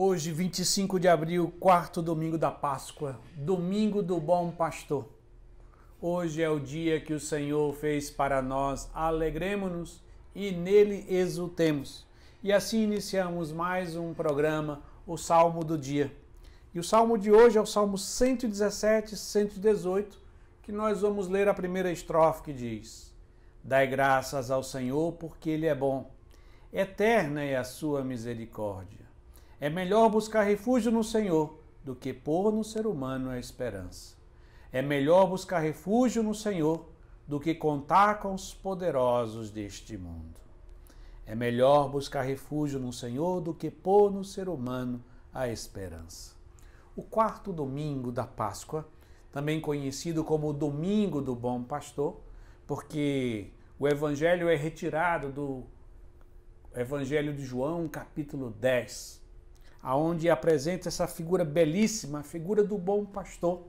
Hoje, 25 de abril, quarto domingo da Páscoa, domingo do Bom Pastor. Hoje é o dia que o Senhor fez para nós, alegremos-nos e nele exultemos. E assim iniciamos mais um programa, o Salmo do Dia. E o salmo de hoje é o Salmo 117, 118, que nós vamos ler a primeira estrofe que diz: Dai graças ao Senhor, porque Ele é bom, eterna é a sua misericórdia é melhor buscar refúgio no Senhor do que pôr no ser humano a esperança. É melhor buscar refúgio no Senhor do que contar com os poderosos deste mundo. É melhor buscar refúgio no Senhor do que pôr no ser humano a esperança. O quarto domingo da Páscoa, também conhecido como Domingo do Bom Pastor, porque o evangelho é retirado do Evangelho de João, capítulo 10, aonde apresenta essa figura belíssima, a figura do bom pastor,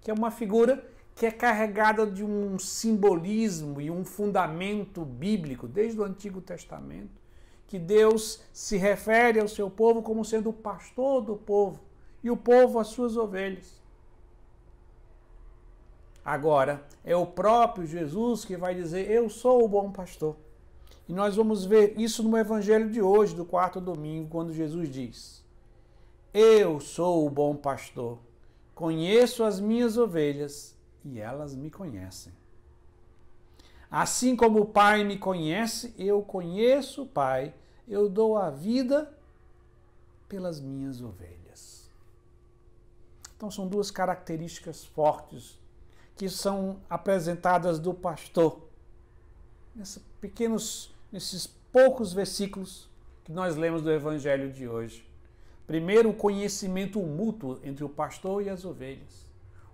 que é uma figura que é carregada de um simbolismo e um fundamento bíblico desde o Antigo Testamento, que Deus se refere ao seu povo como sendo o pastor do povo e o povo as suas ovelhas. Agora, é o próprio Jesus que vai dizer: Eu sou o bom pastor. E nós vamos ver isso no Evangelho de hoje, do quarto domingo, quando Jesus diz: Eu sou o bom pastor, conheço as minhas ovelhas e elas me conhecem. Assim como o Pai me conhece, eu conheço o Pai, eu dou a vida pelas minhas ovelhas. Então são duas características fortes que são apresentadas do pastor. Esses pequenos nesses poucos versículos que nós lemos do Evangelho de hoje. Primeiro, o conhecimento mútuo entre o pastor e as ovelhas.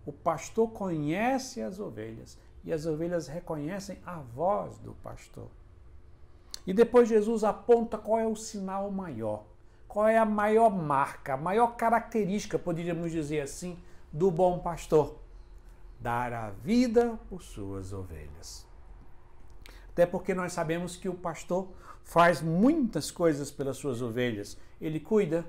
O pastor conhece as ovelhas e as ovelhas reconhecem a voz do pastor. E depois Jesus aponta qual é o sinal maior, qual é a maior marca, a maior característica, poderíamos dizer assim, do bom pastor: dar a vida por suas ovelhas. Até porque nós sabemos que o pastor faz muitas coisas pelas suas ovelhas. Ele cuida,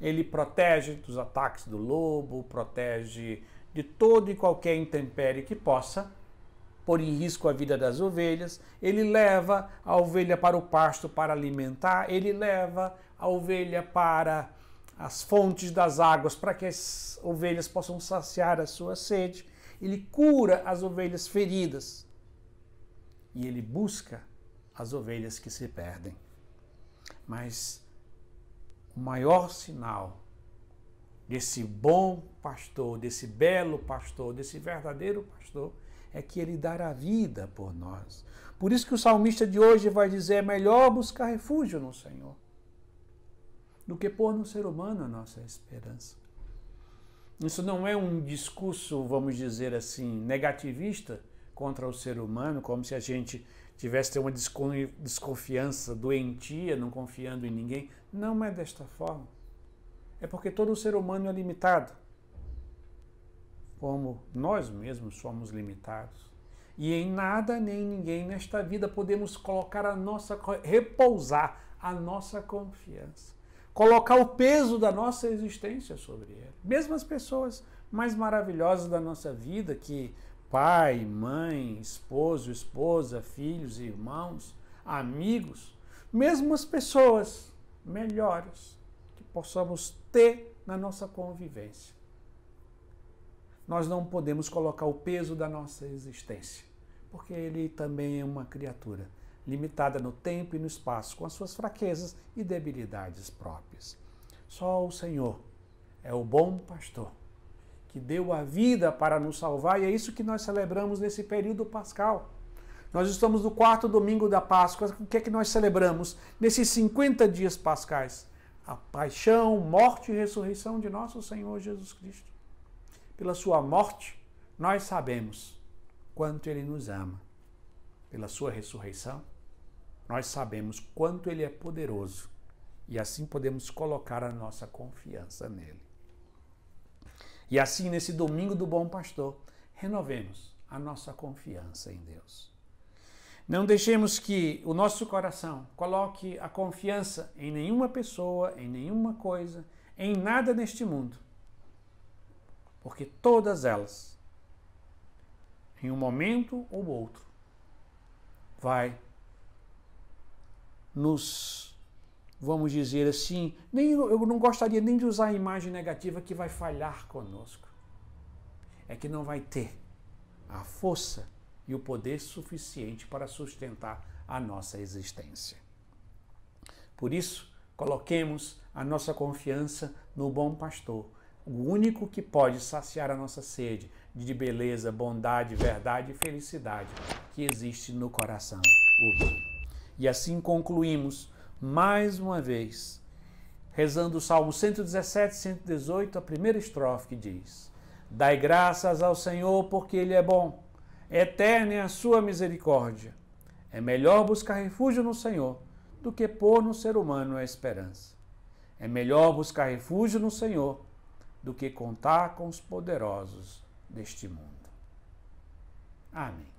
ele protege dos ataques do lobo, protege de todo e qualquer intempério que possa pôr em risco a vida das ovelhas, ele leva a ovelha para o pasto para alimentar, ele leva a ovelha para as fontes das águas para que as ovelhas possam saciar a sua sede, ele cura as ovelhas feridas e ele busca as ovelhas que se perdem. Mas o maior sinal desse bom pastor, desse belo pastor, desse verdadeiro pastor, é que ele dará vida por nós. Por isso que o salmista de hoje vai dizer: é melhor buscar refúgio no Senhor do que pôr no ser humano a nossa esperança. Isso não é um discurso, vamos dizer assim, negativista contra o ser humano, como se a gente tivesse uma desconfiança doentia, não confiando em ninguém. Não é desta forma. É porque todo ser humano é limitado. Como nós mesmos somos limitados. E em nada nem ninguém nesta vida podemos colocar a nossa repousar a nossa confiança, colocar o peso da nossa existência sobre ele. Mesmo as pessoas mais maravilhosas da nossa vida que pai, mãe, esposo, esposa, filhos, irmãos, amigos, mesmo as pessoas melhores que possamos ter na nossa convivência. Nós não podemos colocar o peso da nossa existência, porque ele também é uma criatura limitada no tempo e no espaço, com as suas fraquezas e debilidades próprias. Só o Senhor é o bom pastor que deu a vida para nos salvar, e é isso que nós celebramos nesse período pascal. Nós estamos no quarto domingo da Páscoa. O que é que nós celebramos nesses 50 dias pascais? A paixão, morte e ressurreição de nosso Senhor Jesus Cristo. Pela sua morte, nós sabemos quanto ele nos ama. Pela sua ressurreição, nós sabemos quanto ele é poderoso e assim podemos colocar a nossa confiança nele. E assim, nesse domingo do Bom Pastor, renovemos a nossa confiança em Deus. Não deixemos que o nosso coração coloque a confiança em nenhuma pessoa, em nenhuma coisa, em nada neste mundo. Porque todas elas, em um momento ou outro, vai nos vamos dizer assim, nem, eu não gostaria nem de usar a imagem negativa que vai falhar conosco. É que não vai ter a força e o poder suficiente para sustentar a nossa existência. Por isso, coloquemos a nossa confiança no bom pastor, o único que pode saciar a nossa sede de beleza, bondade, verdade e felicidade que existe no coração humano. E assim concluímos mais uma vez, rezando o Salmo 117, 118, a primeira estrofe que diz: Dai graças ao Senhor, porque Ele é bom, eterna é a sua misericórdia. É melhor buscar refúgio no Senhor do que pôr no ser humano a esperança. É melhor buscar refúgio no Senhor do que contar com os poderosos deste mundo. Amém.